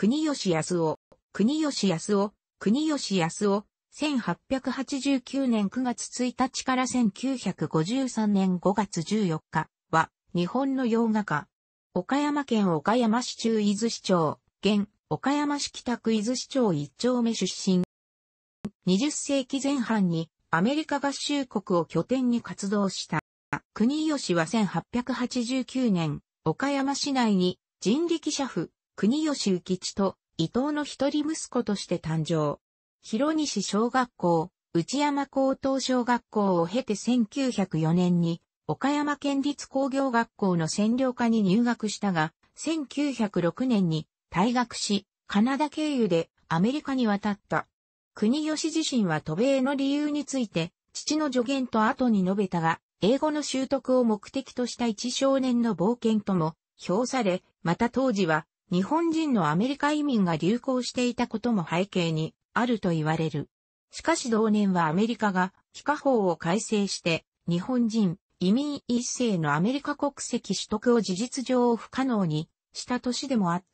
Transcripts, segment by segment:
国吉康夫、国吉康夫、国吉康夫、1889年9月1日から1953年5月14日は、日本の洋画家。岡山県岡山市中伊豆市長、現、岡山市北区伊豆市長一丁目出身。20世紀前半にアメリカ合衆国を拠点に活動した。国吉は1889年、岡山市内に人力車夫、国吉幸吉と伊藤の一人息子として誕生。広西小学校、内山高等小学校を経て1904年に岡山県立工業学校の占領下に入学したが、1906年に退学し、カナダ経由でアメリカに渡った。国吉自身は渡米の理由について、父の助言と後に述べたが、英語の習得を目的とした一少年の冒険とも評され、また当時は日本人のアメリカ移民が流行していたことも背景にあると言われる。しかし同年はアメリカが帰化法を改正して日本人移民一世のアメリカ国籍取得を事実上不可能にした年でもあっ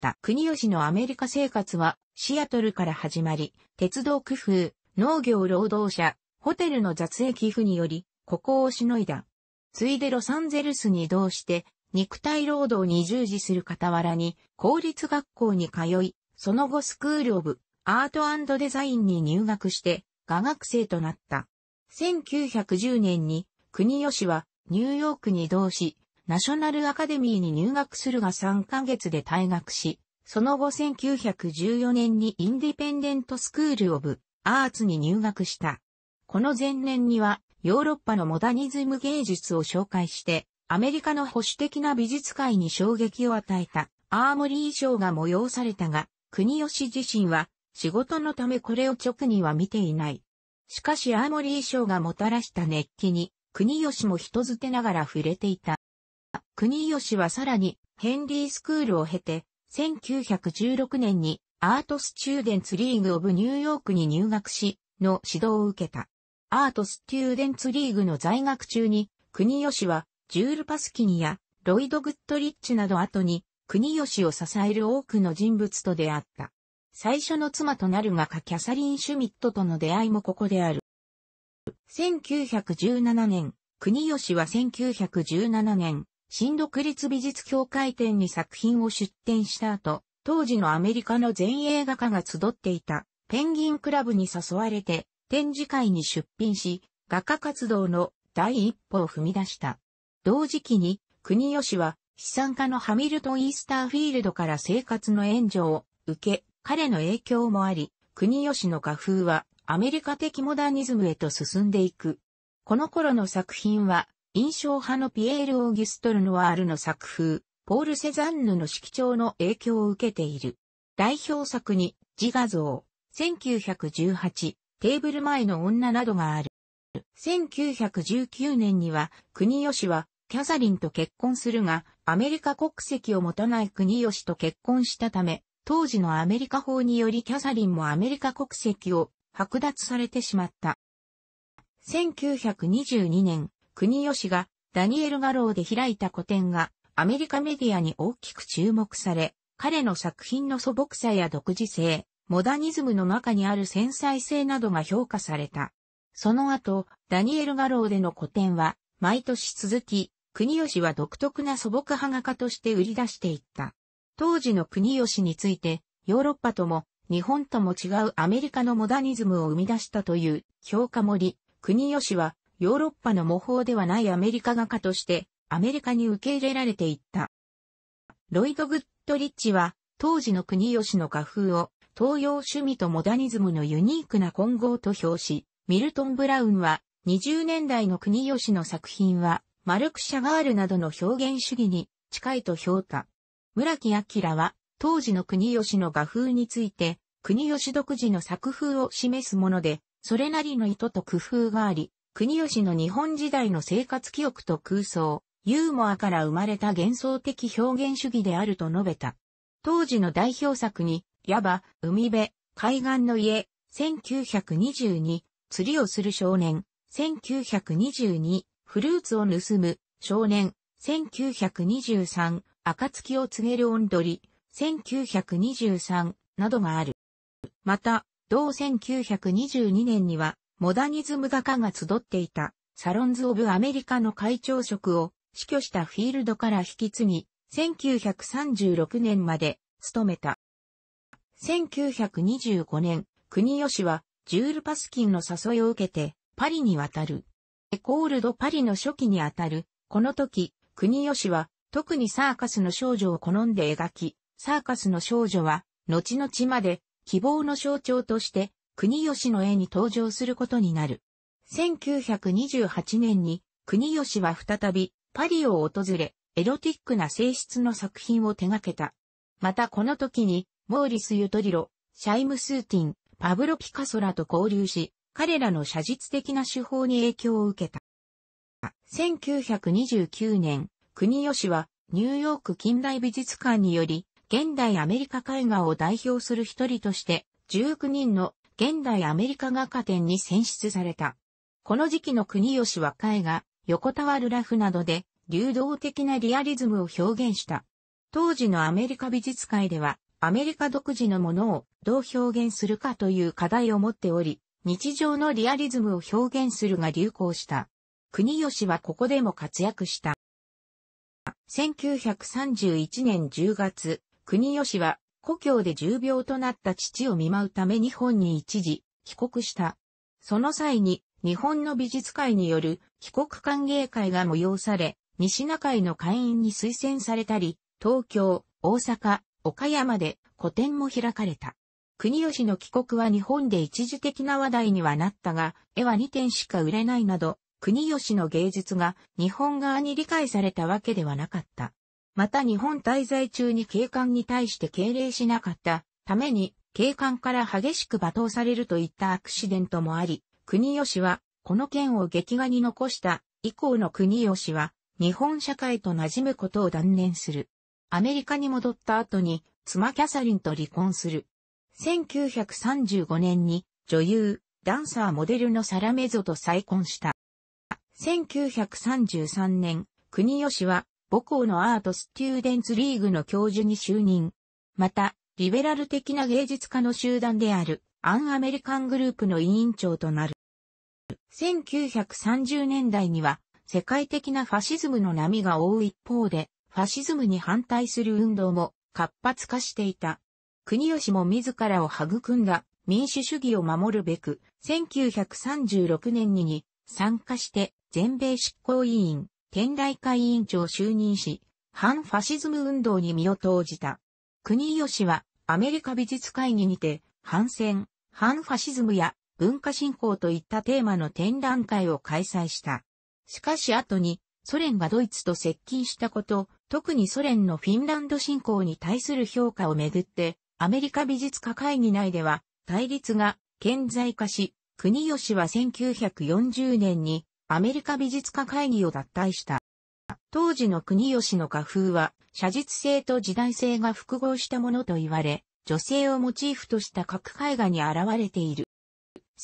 た。国吉のアメリカ生活はシアトルから始まり、鉄道工夫、農業労働者、ホテルの雑営寄付により、ここをしのいだ。ついでロサンゼルスに移動して、肉体労働に従事する傍らに、公立学校に通い、その後スクールオブ、アートデザインに入学して、画学生となった。1910年に、国吉は、ニューヨークに移動し、ナショナルアカデミーに入学するが3ヶ月で退学し、その後1914年にインディペンデントスクールオブアーツに入学した。この前年にはヨーロッパのモダニズム芸術を紹介してアメリカの保守的な美術界に衝撃を与えたアーモリー賞が催されたが、国吉自身は仕事のためこれを直には見ていない。しかしアーモリー賞がもたらした熱気に、国吉も人捨てながら触れていた。国吉はさらにヘンリースクールを経て、1916年にアートスチューデンツリーグオブニューヨークに入学し、の指導を受けた。アートスチューデンツリーグの在学中に、国吉はジュール・パスキニやロイド・グッドリッチなど後に国吉を支える多くの人物と出会った。最初の妻となる画家キャサリン・シュミットとの出会いもここである。1917年、国吉は1917年、新独立美術協会展に作品を出展した後、当時のアメリカの前衛画家が集っていたペンギンクラブに誘われて展示会に出品し、画家活動の第一歩を踏み出した。同時期に、国吉は、資産家のハミルトン・イースターフィールドから生活の援助を受け、彼の影響もあり、国吉の画風はアメリカ的モダニズムへと進んでいく。この頃の作品は、印象派のピエール・オーギュストル・ノワールの作風、ポール・セザンヌの色調の影響を受けている。代表作に、自画像、1918、テーブル前の女などがある。1919年には、国吉は、キャサリンと結婚するが、アメリカ国籍を持たない国吉と結婚したため、当時のアメリカ法によりキャサリンもアメリカ国籍を剥奪されてしまった。1922年、国吉がダニエル・ガローで開いた個展がアメリカメディアに大きく注目され、彼の作品の素朴さや独自性、モダニズムの中にある繊細性などが評価された。その後、ダニエル・ガローでの個展は毎年続き、国吉は独特な素朴派画家として売り出していった。当時の国吉について、ヨーロッパとも日本とも違うアメリカのモダニズムを生み出したという評価もり、国吉はヨーロッパの模倣ではないアメリカ画家としてアメリカに受け入れられていった。ロイド・グッドリッチは当時の国吉の画風を東洋趣味とモダニズムのユニークな混合と評し、ミルトン・ブラウンは20年代の国吉の作品はマルク・シャガールなどの表現主義に近いと評価。村木明は、当時の国吉の画風について、国吉独自の作風を示すもので、それなりの意図と工夫があり、国吉の日本時代の生活記憶と空想、ユーモアから生まれた幻想的表現主義であると述べた。当時の代表作に、矢場、海辺、海岸の家、1922、釣りをする少年、1922、フルーツを盗む、少年、1923、暁を告げる音取、1923、などがある。また、同1922年には、モダニズム画家が集っていた、サロンズ・オブ・アメリカの会長職を死去したフィールドから引き継ぎ、1936年まで務めた。1925年、国吉はジュール・パスキンの誘いを受けてパリに渡る。エコールドパリの初期にあたる、この時、国吉は、特にサーカスの少女を好んで描き、サーカスの少女は、後々まで、希望の象徴として、国吉の絵に登場することになる。1928年に、国吉は再び、パリを訪れ、エロティックな性質の作品を手掛けた。またこの時に、モーリス・ユトリロ、シャイム・スーティン、パブロ・ピカソラと交流し、彼らの写実的な手法に影響を受けた。1929年、国吉はニューヨーク近代美術館により、現代アメリカ絵画を代表する一人として、19人の現代アメリカ画家展に選出された。この時期の国吉は絵画、横たわるラフなどで、流動的なリアリズムを表現した。当時のアメリカ美術界では、アメリカ独自のものをどう表現するかという課題を持っており、日常のリアリズムを表現するが流行した。国吉はここでも活躍した。1931年10月、国吉は故郷で重病となった父を見舞うため日本に一時帰国した。その際に日本の美術界による帰国歓迎会が催され、西中井の会員に推薦されたり、東京、大阪、岡山で個展も開かれた。国吉の帰国は日本で一時的な話題にはなったが、絵は2点しか売れないなど、国吉の芸術が日本側に理解されたわけではなかった。また日本滞在中に警官に対して敬礼しなかったために、警官から激しく罵倒されるといったアクシデントもあり、国吉は、この件を劇画に残した以降の国吉は、日本社会と馴染むことを断念する。アメリカに戻った後に、妻キャサリンと離婚する。1935年に女優、ダンサーモデルのサラメゾと再婚した。1933年、国吉は母校のアートスチューデンツリーグの教授に就任。また、リベラル的な芸術家の集団であるアンアメリカングループの委員長となる。1930年代には世界的なファシズムの波が覆う一方で、ファシズムに反対する運動も活発化していた。国吉も自らを育んだ民主主義を守るべく、1936年に参加して全米執行委員、天台会委員長就任し、反ファシズム運動に身を投じた。国吉はアメリカ美術会議にて、反戦、反ファシズムや文化振興といったテーマの展覧会を開催した。しかし後に、ソ連がドイツと接近したこと、特にソ連のフィンランド侵攻に対する評価をめぐって、アメリカ美術家会議内では対立が顕在化し、国吉は1940年にアメリカ美術家会議を脱退した。当時の国吉の画風は写実性と時代性が複合したものと言われ、女性をモチーフとした各絵画に現れている。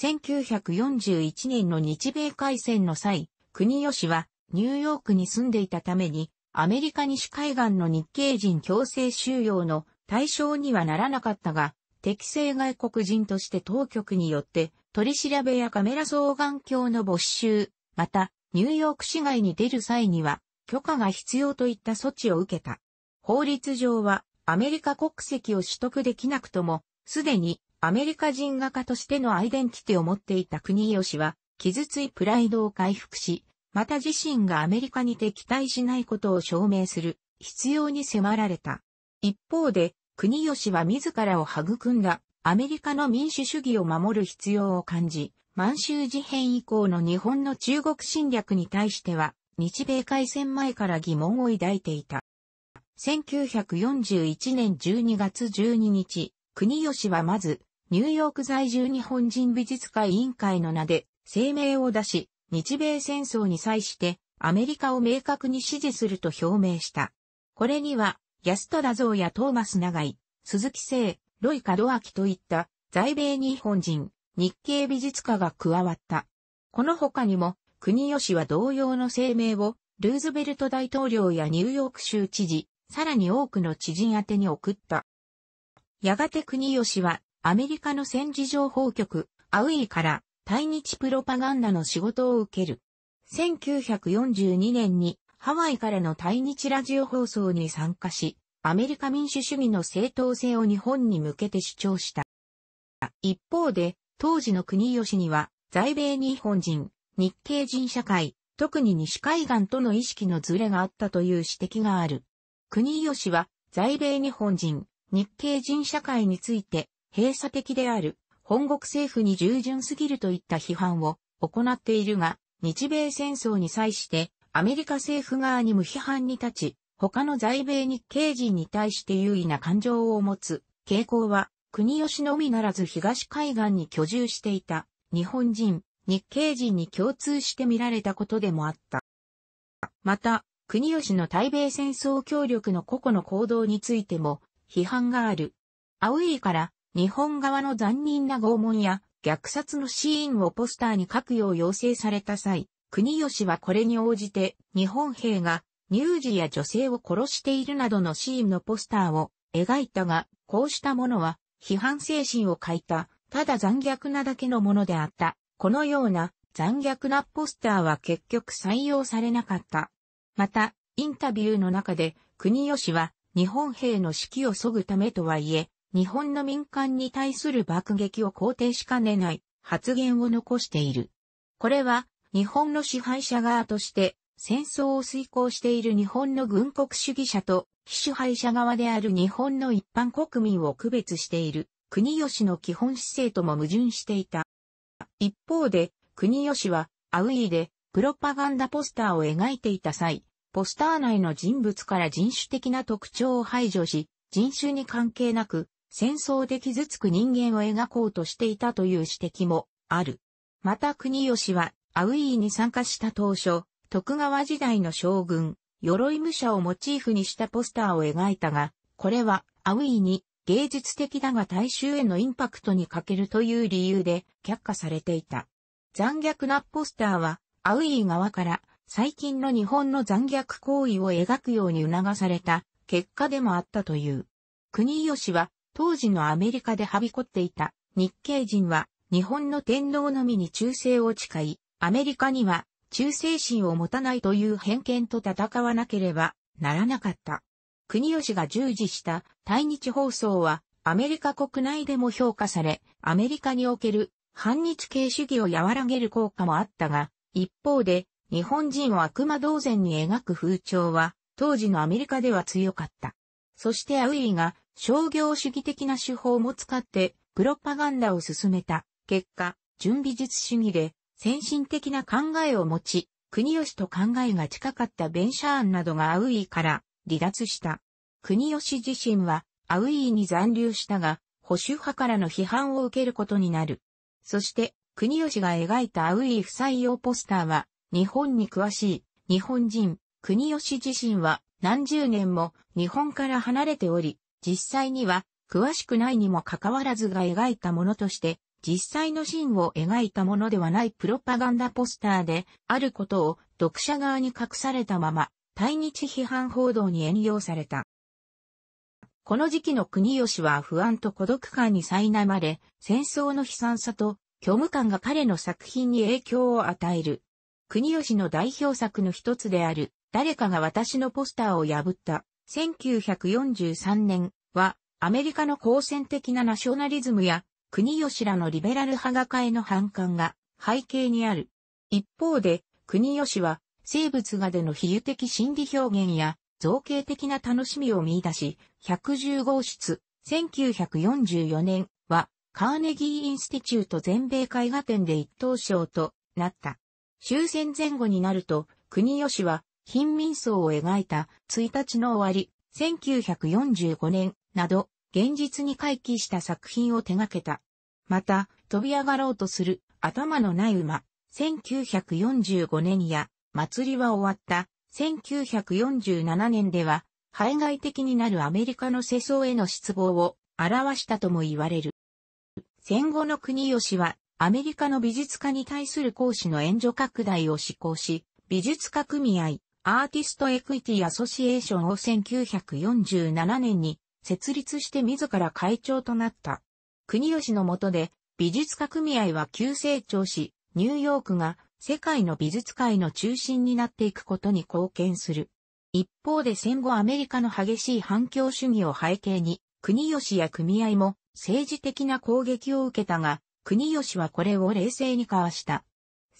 1941年の日米海戦の際、国吉はニューヨークに住んでいたために、アメリカ西海岸の日系人強制収容の対象にはならなかったが、適正外国人として当局によって取り調べやカメラ双眼鏡の没収、またニューヨーク市外に出る際には許可が必要といった措置を受けた。法律上はアメリカ国籍を取得できなくとも、すでにアメリカ人画家としてのアイデンティティを持っていた国吉は、傷ついプライドを回復し、また自身がアメリカに敵対しないことを証明する必要に迫られた。一方で、国吉は自らを育んだアメリカの民主主義を守る必要を感じ、満州事変以降の日本の中国侵略に対しては、日米開戦前から疑問を抱いていた。1941年12月12日、国吉はまず、ニューヨーク在住日本人美術会委員会の名で声明を出し、日米戦争に際してアメリカを明確に支持すると表明した。これには安田蔵やトーマス長井、鈴木聖、ロイ・カドアキといった在米日本人、日系美術家が加わった。この他にも、国吉は同様の声明を、ルーズベルト大統領やニューヨーク州知事、さらに多くの知人宛てに送った。やがて国吉は、アメリカの戦時情報局、アウイから、対日プロパガンダの仕事を受ける。1942年にハワイからの対日ラジオ放送に参加し、アメリカ民主主義の正当性を日本に向けて主張した。一方で、当時の国吉には、在米日本人、日系人社会、特に西海岸との意識のズレがあったという指摘がある。国吉は、在米日本人、日系人社会について、閉鎖的である、本国政府に従順すぎるといった批判を行っているが、日米戦争に際して、アメリカ政府側に無批判に立ち、他の在米日系人に対して優位な感情を持つ傾向は、国吉のみならず東海岸に居住していた日本人、日系人に共通して見られたことでもあった。また、国吉の対米戦争協力の個々の行動についても批判がある。アウェーから日本側の残忍な拷問や虐殺のシーンをポスターに書くよう要請された際、国吉はこれに応じて日本兵が乳児や女性を殺しているなどのシーンのポスターを描いたが、こうしたものは批判精神を欠いた、ただ残虐なだけのものであった。このような残虐なポスターは結局採用されなかった。また、インタビューの中で国吉は日本兵の士気を削ぐためとはいえ、日本の民間に対する爆撃を肯定しかねない発言を残している。これは日本の支配者側として戦争を遂行している日本の軍国主義者と非支配者側である日本の一般国民を区別している国吉の基本姿勢とも矛盾していた。一方で国吉はアウィーでプロパガンダポスターを描いていた際、ポスター内の人物から人種的な特徴を排除し、人種に関係なく戦争で傷つく人間を描こうとしていたという指摘もある。また国吉はアウィーに参加した当初、徳川時代の将軍、鎧武者をモチーフにしたポスターを描いたが、これはアウィーに芸術的だが大衆へのインパクトに欠けるという理由で却下されていた。残虐なポスターはアウィー側から最近の日本の残虐行為を描くように促された結果でもあったという。国吉は当時のアメリカではびこっていた日系人は日本の天皇のみに忠誠を誓い、アメリカには忠誠心を持たないという偏見と戦わなければならなかった。国吉が従事した対日放送はアメリカ国内でも評価され、アメリカにおける反日系主義を和らげる効果もあったが、一方で日本人を悪魔同然に描く風潮は当時のアメリカでは強かった。そしてアウィーが商業主義的な手法も使ってプロパガンダを進めた結果、準美術主義で先進的な考えを持ち、国吉と考えが近かったベンシャーンなどがアウイから離脱した。国吉自身はアウイに残留したが、保守派からの批判を受けることになる。そして、国吉が描いたアウイ不採用ポスターは、日本に詳しい日本人、国吉自身は何十年も日本から離れており、実際には詳しくないにもかかわらずが描いたものとして実際のシーンを描いたものではないプロパガンダポスターであることを読者側に隠されたまま、対日批判報道に援用された。この時期の国吉は不安と孤独感に苛まれ、戦争の悲惨さと虚無感が彼の作品に影響を与える。国吉の代表作の一つである、誰かが私のポスターを破った1943年はアメリカの好戦的なナショナリズムや国吉らのリベラル派画家への反感が背景にある。一方で、国吉は生物画での比喩的心理表現や造形的な楽しみを見出し、110号室、1944年はカーネギーインスティチュート全米絵画展で一等賞となった。終戦前後になると、国吉は貧民層を描いた1日の終わり、1945年など現実に回帰した作品を手掛けた。また、飛び上がろうとする頭のない馬、1945年や、祭りは終わった、1947年では、排外的になるアメリカの世相への失望を表したとも言われる。戦後の国吉は、アメリカの美術家に対する講師の援助拡大を施行し、美術家組合、アーティストエクイティアソシエーションを1947年に設立して自ら会長となった。国吉の下で、美術家組合は急成長し、ニューヨークが世界の美術界の中心になっていくことに貢献する。一方で戦後アメリカの激しい反共主義を背景に、国吉や組合も政治的な攻撃を受けたが、国吉はこれを冷静に交わした。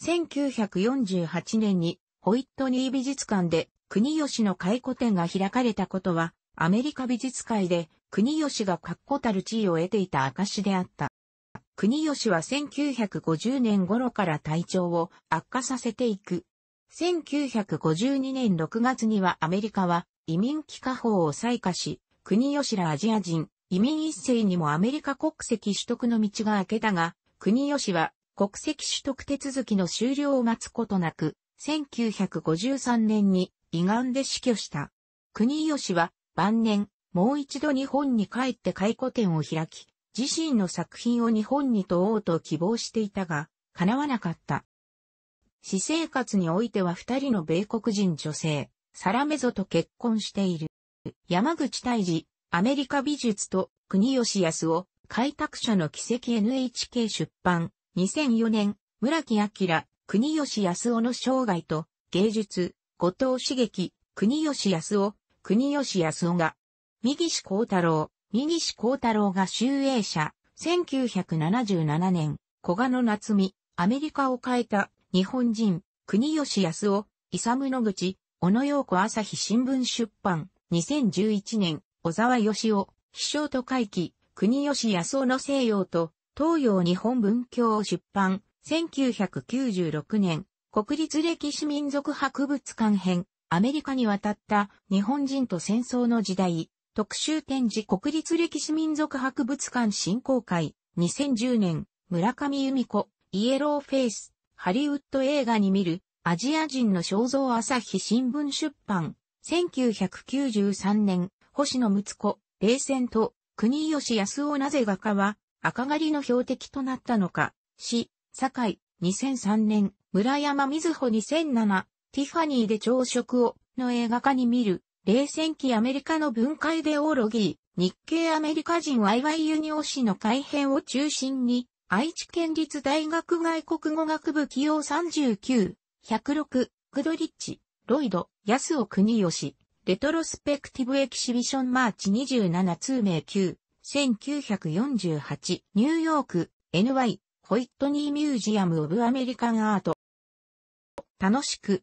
1948年にホイットニー美術館で国吉の回顧展が開かれたことは、アメリカ美術界で国吉が確固たる地位を得ていた証であった。国吉は1950年頃から体調を悪化させていく。1952年6月にはアメリカは移民帰化法を採火し、国吉らアジア人、移民一世にもアメリカ国籍取得の道が開けたが、国吉は国籍取得手続きの終了を待つことなく、1953年に胃がんで死去した。国吉は晩年、もう一度日本に帰って回顧展を開き、自身の作品を日本に問おうと希望していたが、叶わなかった。私生活においては二人の米国人女性、サラメゾと結婚している。山口大治、アメリカ美術と国吉康夫、開拓者の奇跡 NHK 出版、2004年、村木明、国吉康夫の生涯と、芸術、後藤茂樹、国吉康夫、国吉康夫が、右志幸太郎、右志幸太郎が集英社、1977年、小賀の夏美、アメリカを変えた、日本人、国吉康夫、イサム口、小野洋子朝日新聞出版、2011年、小沢義夫、秘書と会帰、国吉康夫の西洋と、東洋日本文教を出版、1996年、国立歴史民族博物館編、アメリカに渡った日本人と戦争の時代、特集展示国立歴史民族博物館振興会、2010年、村上由美子、イエローフェイス、ハリウッド映画に見る、アジア人の肖像朝日新聞出版、1993年、星野睦子、冷戦と、国吉康夫なぜ画家は、赤狩りの標的となったのか、し、堺、2003年、村山瑞穂2007、ティファニーで朝食をの映画化に見る、冷戦期アメリカの文化イデオロギー、日系アメリカ人 YY ユニオ氏の改編を中心に、愛知県立大学外国語学部起用39、106、グドリッチ、ロイド、安尾国吉、レトロスペクティブエキシビションマーチ27通名9、1948、ニューヨーク、NY、ホイットニーミュージアム・オブ・アメリカン・アート。楽しく、